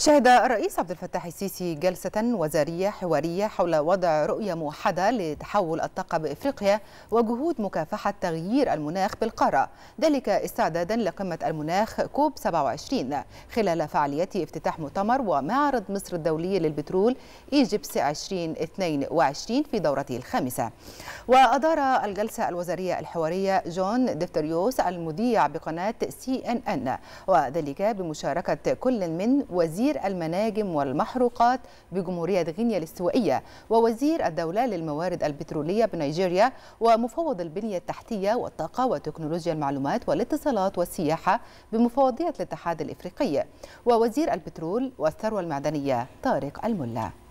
شهد الرئيس عبد الفتاح السيسي جلسة وزارية حوارية حول وضع رؤية موحدة لتحول الطاقة بإفريقيا وجهود مكافحة تغيير المناخ بالقارة ذلك استعدادا لقمة المناخ كوب 27 خلال فعاليات افتتاح مؤتمر ومعرض مصر الدولي للبترول ايجيبس 2022 في دورته الخامسة وأدار الجلسة الوزارية الحوارية جون دفتريوس المذيع بقناة سي ان ان وذلك بمشاركة كل من وزير وزير المناجم والمحروقات بجمهورية غينيا الاستوائية ووزير الدولة للموارد البترولية بنيجيريا ومفوض البنية التحتية والطاقة وتكنولوجيا المعلومات والاتصالات والسياحة بمفوضية الاتحاد الإفريقي ووزير البترول والثروة المعدنية طارق الملا